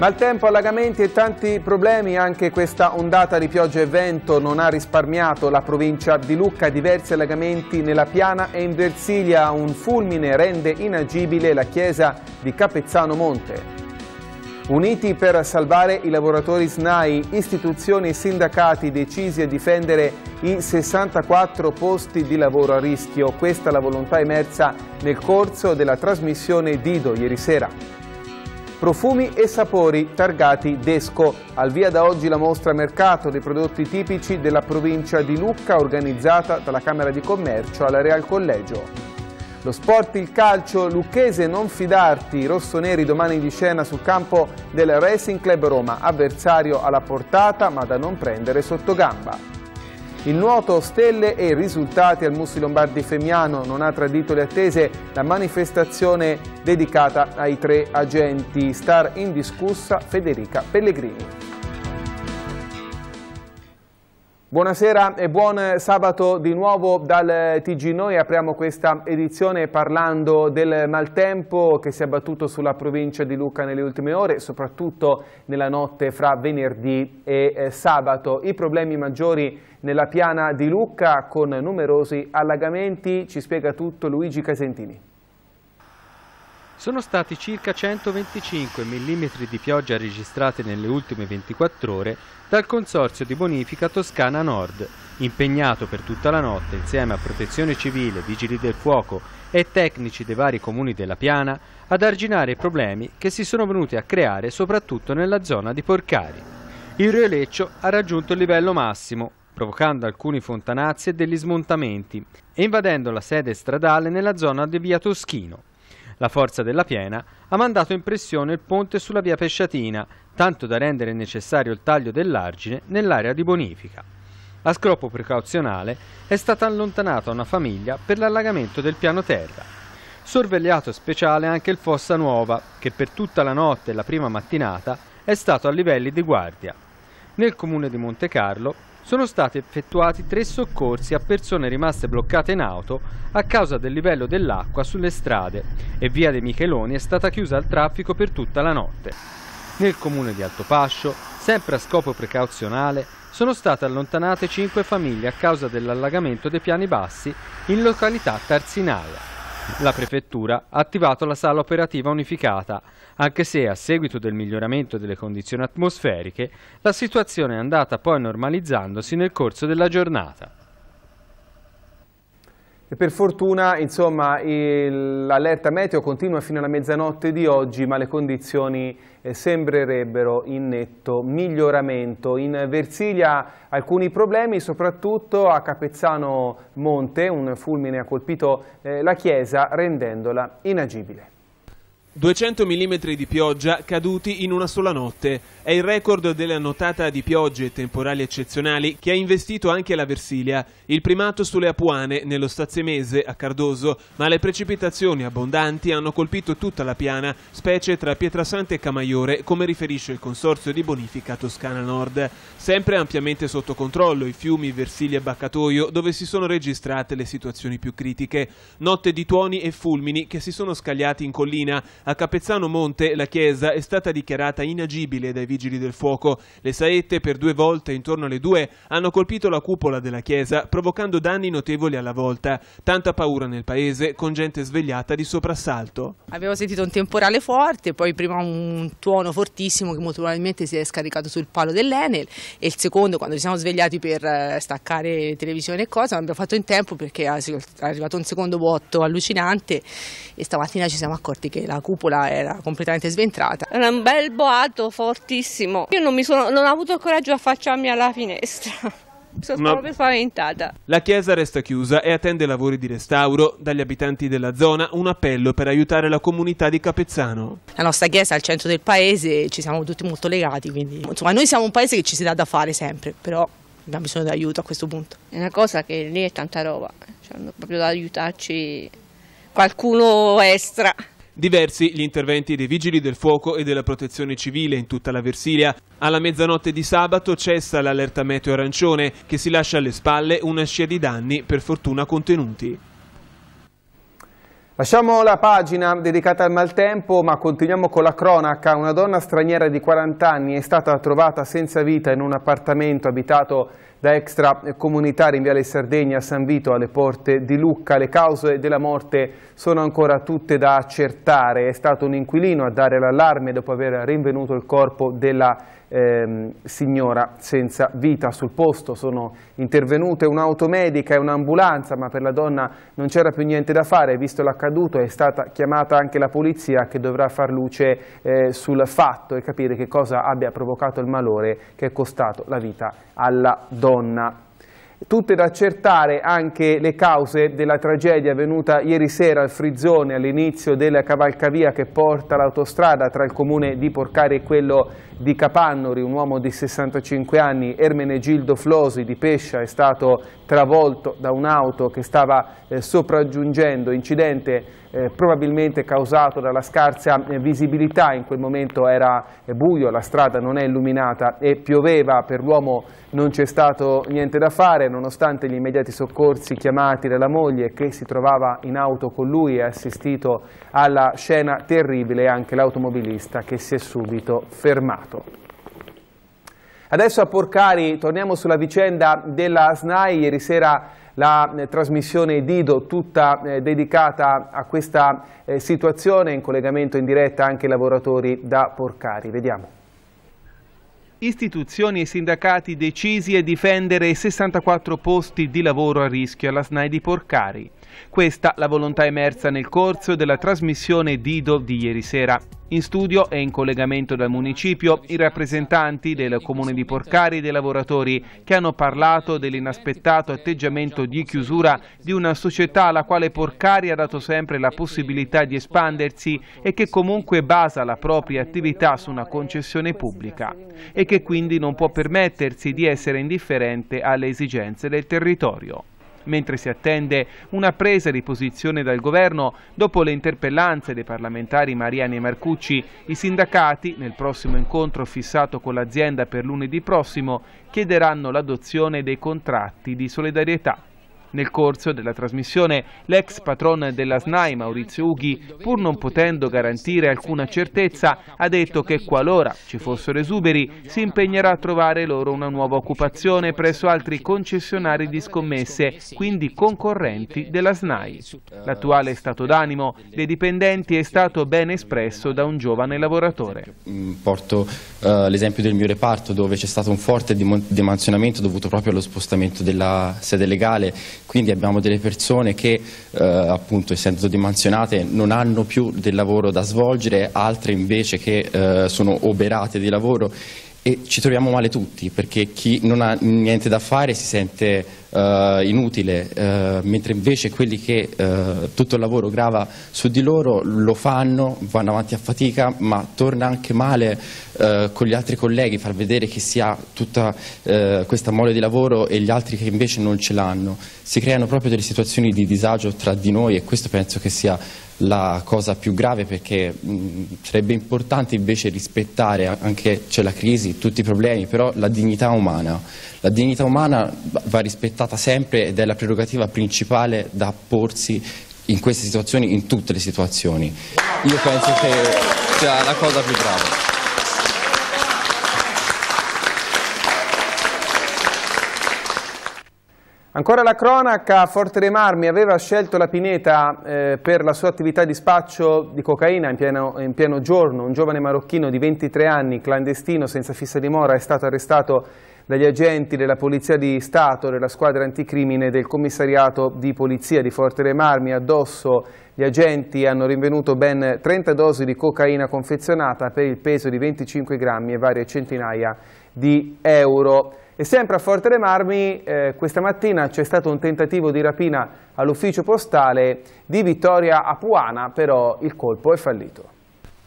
Maltempo, allagamenti e tanti problemi, anche questa ondata di pioggia e vento non ha risparmiato la provincia di Lucca, diversi allagamenti nella Piana e in Versilia, un fulmine rende inagibile la chiesa di Capezzano Monte. Uniti per salvare i lavoratori SNAI, istituzioni e sindacati decisi a difendere i 64 posti di lavoro a rischio. Questa è la volontà emersa nel corso della trasmissione Dido ieri sera profumi e sapori targati Desco. Al via da oggi la mostra mercato dei prodotti tipici della provincia di Lucca organizzata dalla Camera di Commercio alla Real Collegio. Lo sport, il calcio, lucchese non fidarti, i rossoneri domani di scena sul campo del Racing Club Roma, avversario alla portata ma da non prendere sotto gamba. Il nuoto stelle e risultati al Mussi Lombardi Femiano non ha tradito le attese, la manifestazione dedicata ai tre agenti, star indiscussa Federica Pellegrini. Buonasera e buon sabato di nuovo dal TG Noi. Apriamo questa edizione parlando del maltempo che si è abbattuto sulla provincia di Lucca nelle ultime ore, soprattutto nella notte fra venerdì e eh, sabato. I problemi maggiori nella piana di Lucca con numerosi allagamenti. Ci spiega tutto Luigi Casentini. Sono stati circa 125 mm di pioggia registrati nelle ultime 24 ore dal Consorzio di Bonifica Toscana Nord, impegnato per tutta la notte insieme a Protezione Civile, Vigili del Fuoco e tecnici dei vari comuni della Piana ad arginare i problemi che si sono venuti a creare soprattutto nella zona di Porcari. Il rioleccio ha raggiunto il livello massimo, provocando alcuni fontanazzi e degli smontamenti e invadendo la sede stradale nella zona di via Toschino. La forza della piena ha mandato in pressione il ponte sulla via Pesciatina, tanto da rendere necessario il taglio dell'argine nell'area di bonifica. A scopo precauzionale è stata allontanata una famiglia per l'allagamento del piano terra. Sorvegliato speciale anche il Fossa Nuova, che per tutta la notte e la prima mattinata è stato a livelli di guardia. Nel comune di Monte Carlo sono stati effettuati tre soccorsi a persone rimaste bloccate in auto a causa del livello dell'acqua sulle strade e via dei Micheloni è stata chiusa al traffico per tutta la notte. Nel comune di Altopascio, sempre a scopo precauzionale, sono state allontanate cinque famiglie a causa dell'allagamento dei piani bassi in località Tarsinara. La Prefettura ha attivato la sala operativa unificata, anche se a seguito del miglioramento delle condizioni atmosferiche la situazione è andata poi normalizzandosi nel corso della giornata. E per fortuna, insomma, l'allerta meteo continua fino alla mezzanotte di oggi, ma le condizioni eh, sembrerebbero in netto miglioramento. In Versilia alcuni problemi, soprattutto a Capezzano Monte, un fulmine ha colpito eh, la chiesa rendendola inagibile. 200 mm di pioggia caduti in una sola notte. È il record della annotata di piogge e temporali eccezionali che ha investito anche la Versilia, il primato sulle Apuane, nello Staziemese, a Cardoso, ma le precipitazioni abbondanti hanno colpito tutta la piana, specie tra Pietrasante e Camaiore, come riferisce il Consorzio di Bonifica Toscana Nord. Sempre ampiamente sotto controllo i fiumi Versilia e Baccatoio, dove si sono registrate le situazioni più critiche. Notte di tuoni e fulmini che si sono scagliati in collina, a Capezzano Monte la chiesa è stata dichiarata inagibile dai vigili del fuoco. Le saette per due volte intorno alle due hanno colpito la cupola della chiesa provocando danni notevoli alla volta. Tanta paura nel paese con gente svegliata di soprassalto. Abbiamo sentito un temporale forte, poi prima un tuono fortissimo che molto probabilmente si è scaricato sul palo dell'Enel e il secondo quando ci siamo svegliati per eh, staccare televisione e cosa, abbiamo fatto in tempo perché è arrivato un secondo botto allucinante e stamattina ci siamo accorti che la cupola cupola era completamente sventrata. Era un bel boato fortissimo. Io non, sono, non ho avuto il coraggio di affacciarmi alla finestra. Sono Ma... proprio spaventata. La chiesa resta chiusa e attende lavori di restauro. Dagli abitanti della zona un appello per aiutare la comunità di Capezzano. La nostra chiesa è al centro del paese, e ci siamo tutti molto legati, quindi insomma noi siamo un paese che ci si dà da fare sempre, però abbiamo bisogno di aiuto a questo punto. È una cosa che lì è tanta roba, eh. cioè, proprio da aiutarci qualcuno extra. Diversi gli interventi dei vigili del fuoco e della protezione civile in tutta la Versilia. Alla mezzanotte di sabato cessa l'allerta meteo arancione che si lascia alle spalle una scia di danni per fortuna contenuti. Lasciamo la pagina dedicata al maltempo, ma continuiamo con la cronaca. Una donna straniera di 40 anni è stata trovata senza vita in un appartamento abitato in da extracomunitari in Viale Sardegna a San Vito alle porte di Lucca le cause della morte sono ancora tutte da accertare. È stato un inquilino a dare l'allarme dopo aver rinvenuto il corpo della ehm, signora senza vita. Sul posto sono intervenute un'automedica e un'ambulanza ma per la donna non c'era più niente da fare. Visto l'accaduto è stata chiamata anche la polizia che dovrà far luce eh, sul fatto e capire che cosa abbia provocato il malore che è costato la vita alla donna donna. Tutto da accertare anche le cause della tragedia avvenuta ieri sera al Frizzone all'inizio della cavalcavia che porta l'autostrada tra il comune di Porcari e quello di Capannori. Un uomo di 65 anni, Ermenegildo Flosi di Pescia, è stato travolto da un'auto che stava eh, sopraggiungendo. Incidente eh, probabilmente causato dalla scarsa eh, visibilità, in quel momento era eh, buio, la strada non è illuminata e pioveva, per l'uomo non c'è stato niente da fare, nonostante gli immediati soccorsi chiamati dalla moglie che si trovava in auto con lui e assistito alla scena terribile anche l'automobilista che si è subito fermato. Adesso a Porcari torniamo sulla vicenda della SNAI. Ieri sera la eh, trasmissione Dido tutta eh, dedicata a questa eh, situazione, in collegamento in diretta anche ai lavoratori da Porcari. Vediamo. Istituzioni e sindacati decisi a difendere 64 posti di lavoro a rischio alla SNAI di Porcari. Questa la volontà emersa nel corso della trasmissione Dido di ieri sera. In studio e in collegamento dal municipio i rappresentanti del comune di Porcari e dei lavoratori che hanno parlato dell'inaspettato atteggiamento di chiusura di una società alla quale Porcari ha dato sempre la possibilità di espandersi e che comunque basa la propria attività su una concessione pubblica e che quindi non può permettersi di essere indifferente alle esigenze del territorio mentre si attende una presa di posizione dal governo dopo le interpellanze dei parlamentari Mariani e Marcucci, i sindacati, nel prossimo incontro fissato con l'azienda per lunedì prossimo, chiederanno l'adozione dei contratti di solidarietà. Nel corso della trasmissione, l'ex patron della SNAI, Maurizio Ughi, pur non potendo garantire alcuna certezza, ha detto che qualora ci fossero esuberi, si impegnerà a trovare loro una nuova occupazione presso altri concessionari di scommesse, quindi concorrenti della SNAI. L'attuale stato d'animo dei dipendenti è stato ben espresso da un giovane lavoratore. Mm, porto uh, l'esempio del mio reparto dove c'è stato un forte dimensionamento dovuto proprio allo spostamento della sede legale quindi abbiamo delle persone che eh, appunto essendo dimensionate non hanno più del lavoro da svolgere, altre invece che eh, sono oberate di lavoro e ci troviamo male tutti perché chi non ha niente da fare si sente uh, inutile, uh, mentre invece quelli che uh, tutto il lavoro grava su di loro lo fanno, vanno avanti a fatica, ma torna anche male con gli altri colleghi far vedere che si ha tutta questa mole di lavoro e gli altri che invece non ce l'hanno. Si creano proprio delle situazioni di disagio tra di noi e questo penso che sia la cosa più grave perché mh, sarebbe importante invece rispettare, anche c'è la crisi, tutti i problemi, però la dignità umana. La dignità umana va rispettata sempre ed è la prerogativa principale da porsi in queste situazioni, in tutte le situazioni. Io penso che sia la cosa più grave. Ancora la cronaca, Forte dei Marmi aveva scelto la Pineta eh, per la sua attività di spaccio di cocaina in pieno, in pieno, giorno. Un giovane marocchino di 23 anni, clandestino, senza fissa dimora, è stato arrestato dagli agenti della Polizia di Stato, della squadra anticrimine del commissariato di polizia di Forte dei Marmi. Addosso gli agenti hanno rinvenuto ben 30 dosi di cocaina confezionata per il peso di 25 grammi e varie centinaia di euro. E sempre a Forte dei Marmi, eh, questa mattina c'è stato un tentativo di rapina all'ufficio postale di Vittoria Apuana, però il colpo è fallito.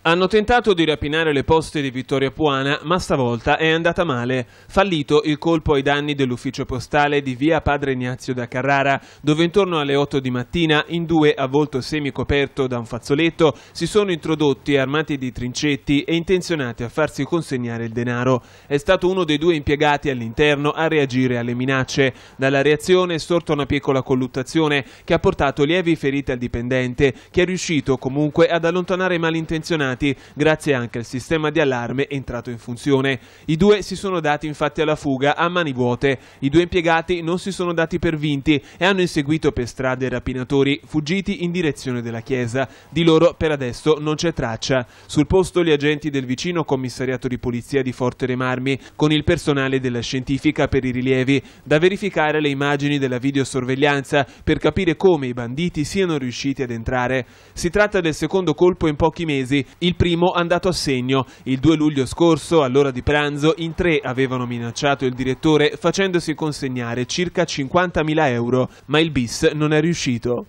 Hanno tentato di rapinare le poste di Vittoria Puana, ma stavolta è andata male. Fallito il colpo ai danni dell'ufficio postale di via Padre Ignazio da Carrara, dove intorno alle 8 di mattina, in due a volto semicoperto da un fazzoletto, si sono introdotti armati di trincetti e intenzionati a farsi consegnare il denaro. È stato uno dei due impiegati all'interno a reagire alle minacce. Dalla reazione è sorta una piccola colluttazione che ha portato lievi ferite al dipendente, che è riuscito comunque ad allontanare i malintenzionati impiantati grazie anche al sistema di allarme entrato in funzione. I due si sono dati infatti alla fuga a mani vuote. I due impiegati non si sono dati per vinti e hanno inseguito per strada i rapinatori fuggiti in direzione della chiesa. Di loro per adesso non c'è traccia. Sul posto gli agenti del vicino commissariato di polizia di Forte Remarmi con il personale della scientifica per i rilievi da verificare le immagini della videosorveglianza per capire come i banditi siano riusciti ad entrare. Si tratta del secondo colpo in pochi mesi il primo andato a segno. Il 2 luglio scorso, all'ora di pranzo, in tre avevano minacciato il direttore facendosi consegnare circa 50.000 euro, ma il bis non è riuscito.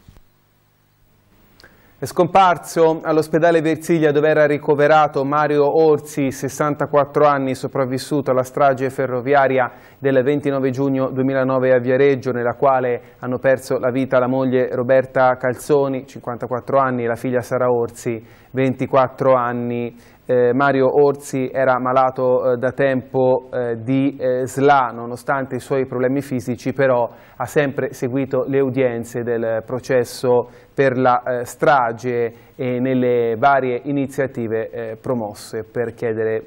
È scomparso all'ospedale Versiglia dove era ricoverato Mario Orsi, 64 anni, sopravvissuto alla strage ferroviaria del 29 giugno 2009 a Viareggio, nella quale hanno perso la vita la moglie Roberta Calzoni, 54 anni, e la figlia Sara Orsi, 24 anni eh, Mario Orsi era malato eh, da tempo eh, di eh, SLA, nonostante i suoi problemi fisici, però ha sempre seguito le udienze del processo per la eh, strage e nelle varie iniziative eh, promosse per chiedere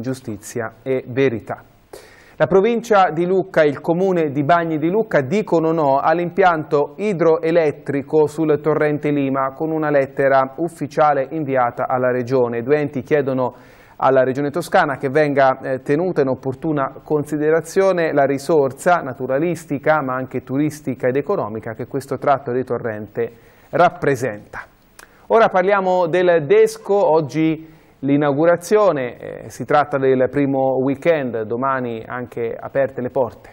giustizia e verità. La provincia di Lucca e il comune di Bagni di Lucca dicono no all'impianto idroelettrico sul torrente Lima con una lettera ufficiale inviata alla regione. I due enti chiedono alla regione toscana che venga eh, tenuta in opportuna considerazione la risorsa naturalistica ma anche turistica ed economica che questo tratto di torrente rappresenta. Ora parliamo del Desco, oggi l'inaugurazione, eh, si tratta del primo weekend, domani anche aperte le porte.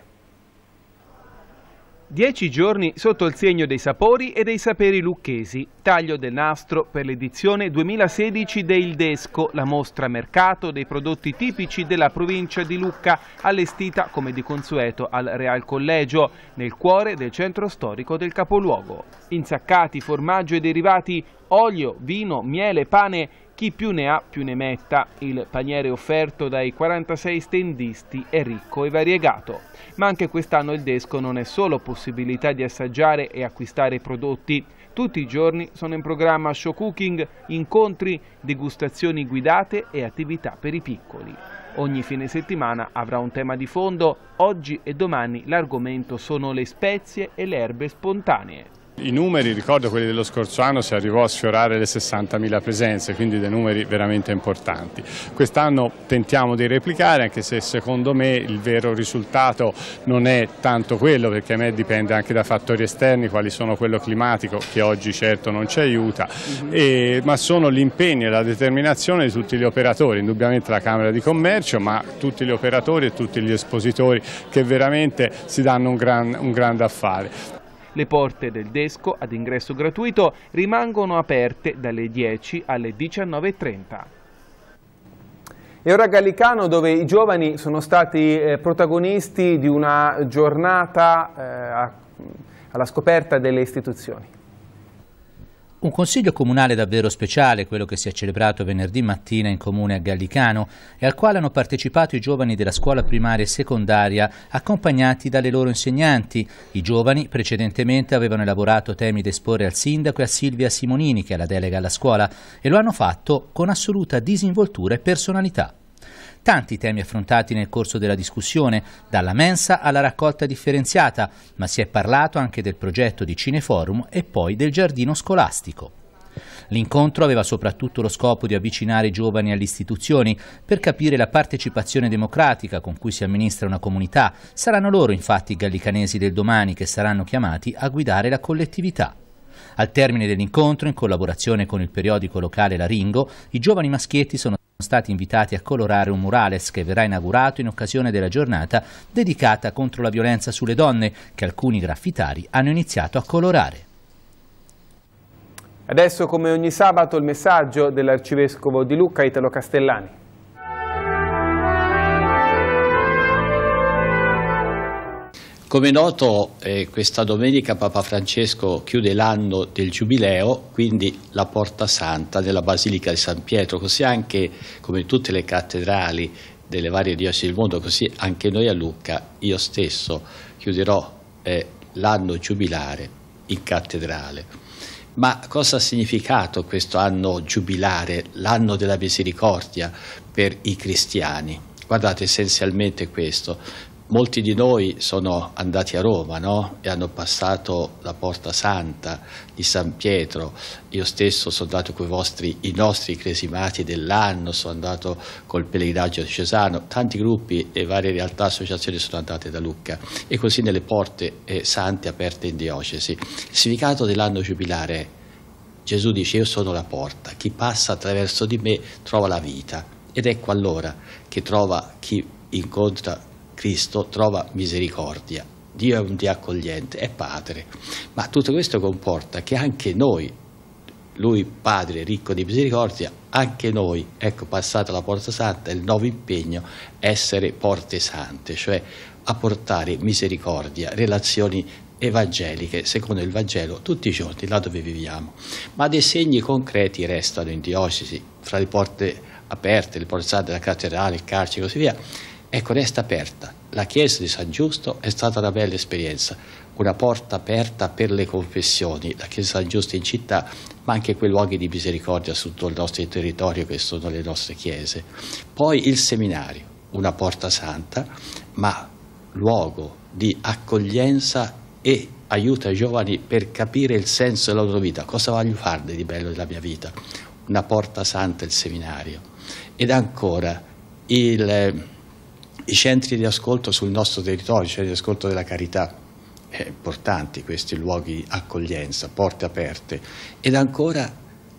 Dieci giorni sotto il segno dei sapori e dei saperi lucchesi. Taglio del nastro per l'edizione 2016 del Desco, la mostra mercato dei prodotti tipici della provincia di Lucca, allestita come di consueto al Real Collegio, nel cuore del centro storico del capoluogo. Insaccati, formaggio e derivati, olio, vino, miele, pane, chi più ne ha più ne metta. Il paniere offerto dai 46 stendisti è ricco e variegato. Ma anche quest'anno il desco non è solo possibilità di assaggiare e acquistare prodotti. Tutti i giorni sono in programma show cooking, incontri, degustazioni guidate e attività per i piccoli. Ogni fine settimana avrà un tema di fondo, oggi e domani l'argomento sono le spezie e le erbe spontanee. I numeri, ricordo quelli dello scorso anno, si arrivò a sfiorare le 60.000 presenze, quindi dei numeri veramente importanti. Quest'anno tentiamo di replicare, anche se secondo me il vero risultato non è tanto quello, perché a me dipende anche da fattori esterni, quali sono quello climatico, che oggi certo non ci aiuta, mhm. e, ma sono l'impegno e la determinazione di tutti gli operatori, indubbiamente la Camera di Commercio, ma tutti gli operatori e tutti gli espositori che veramente si danno un, gran, un grande affare. Le porte del Desco ad ingresso gratuito rimangono aperte dalle 10 alle 19.30. E ora Gallicano dove i giovani sono stati eh, protagonisti di una giornata eh, alla scoperta delle istituzioni. Un consiglio comunale davvero speciale, quello che si è celebrato venerdì mattina in comune a Gallicano e al quale hanno partecipato i giovani della scuola primaria e secondaria accompagnati dalle loro insegnanti. I giovani precedentemente avevano elaborato temi da esporre al sindaco e a Silvia Simonini che è la delega alla scuola e lo hanno fatto con assoluta disinvoltura e personalità tanti temi affrontati nel corso della discussione, dalla mensa alla raccolta differenziata, ma si è parlato anche del progetto di Cineforum e poi del giardino scolastico. L'incontro aveva soprattutto lo scopo di avvicinare i giovani alle istituzioni per capire la partecipazione democratica con cui si amministra una comunità. Saranno loro infatti i gallicanesi del domani che saranno chiamati a guidare la collettività. Al termine dell'incontro, in collaborazione con il periodico locale Laringo, i giovani maschietti sono stati invitati a colorare un murales che verrà inaugurato in occasione della giornata dedicata contro la violenza sulle donne che alcuni graffitari hanno iniziato a colorare. Adesso come ogni sabato il messaggio dell'arcivescovo di Lucca Italo Castellani. Come noto eh, questa domenica Papa Francesco chiude l'anno del Giubileo, quindi la Porta Santa della Basilica di San Pietro, così anche come tutte le cattedrali delle varie diocesi del mondo, così anche noi a Lucca, io stesso chiuderò eh, l'anno giubilare in cattedrale. Ma cosa ha significato questo anno giubilare, l'anno della misericordia per i cristiani? Guardate essenzialmente questo, molti di noi sono andati a Roma no? e hanno passato la Porta Santa di San Pietro, io stesso sono andato con i, vostri, i nostri cresimati dell'anno, sono andato col pellegrinaggio cesano. tanti gruppi e varie realtà, associazioni sono andate da Lucca e così nelle porte eh, sante aperte in diocesi. Il significato dell'anno giubilare è Gesù dice io sono la porta, chi passa attraverso di me trova la vita ed ecco allora che trova chi incontra Cristo trova misericordia, Dio è un Dio accogliente, è Padre, ma tutto questo comporta che anche noi, Lui Padre ricco di misericordia, anche noi, ecco passata la porta santa, il nuovo impegno, essere porte sante, cioè apportare misericordia, relazioni evangeliche, secondo il Vangelo, tutti i giorni, là dove viviamo. Ma dei segni concreti restano in diocesi, fra le porte aperte, le porte sante, la cattedrale, il carcere e così via Ecco, resta aperta. La Chiesa di San Giusto è stata una bella esperienza, una porta aperta per le confessioni, la Chiesa di San Giusto in città, ma anche quei luoghi di misericordia su tutto il nostro territorio che sono le nostre chiese. Poi il seminario, una porta santa, ma luogo di accoglienza e aiuto ai giovani per capire il senso della loro vita, cosa voglio fare di bello della mia vita. Una porta santa il seminario. Ed ancora il eh, i centri di ascolto sul nostro territorio, cioè di ascolto della carità, eh, importanti questi luoghi di accoglienza, porte aperte, ed ancora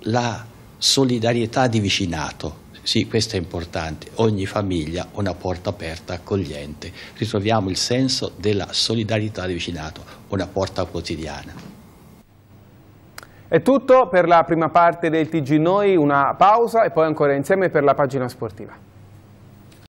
la solidarietà di vicinato. Sì, questo è importante. Ogni famiglia una porta aperta, accogliente. Ritroviamo il senso della solidarietà di vicinato, una porta quotidiana. È tutto per la prima parte del TG Noi, una pausa e poi ancora insieme per la pagina sportiva.